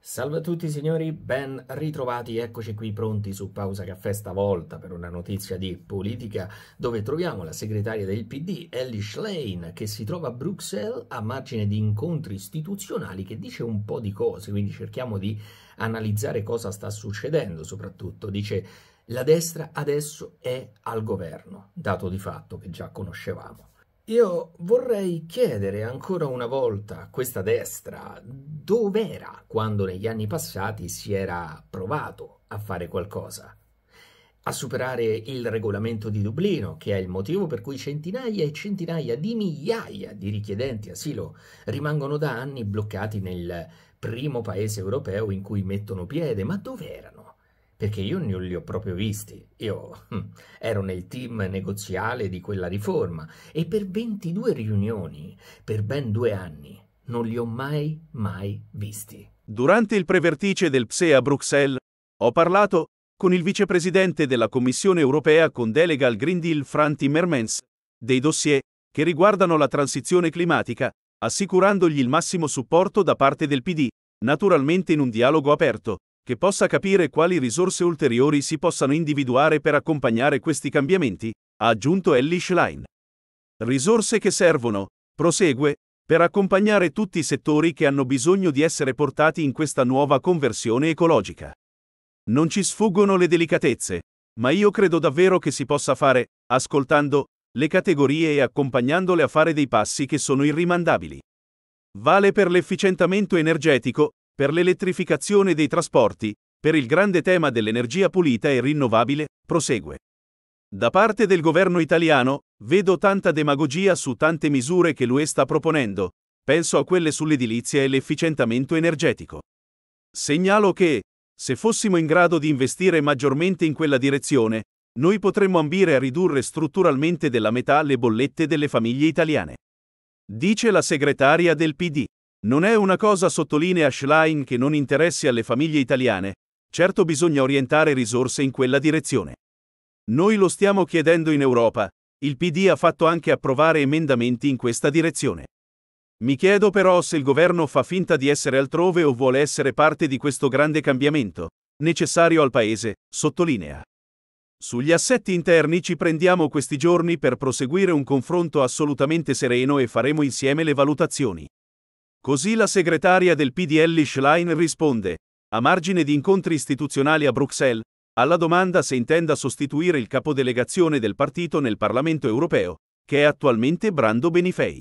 Salve a tutti signori, ben ritrovati, eccoci qui pronti su Pausa Caffè stavolta per una notizia di politica dove troviamo la segretaria del PD, Ellie Schlein, che si trova a Bruxelles a margine di incontri istituzionali che dice un po' di cose, quindi cerchiamo di analizzare cosa sta succedendo soprattutto, dice la destra adesso è al governo, dato di fatto che già conoscevamo. Io vorrei chiedere ancora una volta a questa destra dov'era quando negli anni passati si era provato a fare qualcosa, a superare il regolamento di Dublino, che è il motivo per cui centinaia e centinaia di migliaia di richiedenti asilo rimangono da anni bloccati nel primo paese europeo in cui mettono piede, ma dove erano? perché io non li ho proprio visti. Io hm, ero nel team negoziale di quella riforma e per 22 riunioni, per ben due anni, non li ho mai, mai visti. Durante il prevertice del PSE a Bruxelles, ho parlato con il vicepresidente della Commissione europea con delega al Green Deal Fran Timmermans dei dossier che riguardano la transizione climatica, assicurandogli il massimo supporto da parte del PD, naturalmente in un dialogo aperto, che possa capire quali risorse ulteriori si possano individuare per accompagnare questi cambiamenti, ha aggiunto Ellie Schlein. Risorse che servono, prosegue, per accompagnare tutti i settori che hanno bisogno di essere portati in questa nuova conversione ecologica. Non ci sfuggono le delicatezze, ma io credo davvero che si possa fare, ascoltando, le categorie e accompagnandole a fare dei passi che sono irrimandabili. Vale per l'efficientamento energetico, per l'elettrificazione dei trasporti, per il grande tema dell'energia pulita e rinnovabile, prosegue. Da parte del governo italiano, vedo tanta demagogia su tante misure che l'UE sta proponendo, penso a quelle sull'edilizia e l'efficientamento energetico. Segnalo che, se fossimo in grado di investire maggiormente in quella direzione, noi potremmo ambire a ridurre strutturalmente della metà le bollette delle famiglie italiane. Dice la segretaria del PD. Non è una cosa, sottolinea Schlein, che non interessi alle famiglie italiane, certo bisogna orientare risorse in quella direzione. Noi lo stiamo chiedendo in Europa, il PD ha fatto anche approvare emendamenti in questa direzione. Mi chiedo però se il governo fa finta di essere altrove o vuole essere parte di questo grande cambiamento, necessario al Paese, sottolinea. Sugli assetti interni ci prendiamo questi giorni per proseguire un confronto assolutamente sereno e faremo insieme le valutazioni. Così la segretaria del PDL Schlein risponde, a margine di incontri istituzionali a Bruxelles, alla domanda se intenda sostituire il capodelegazione del partito nel Parlamento europeo, che è attualmente Brando Benifei.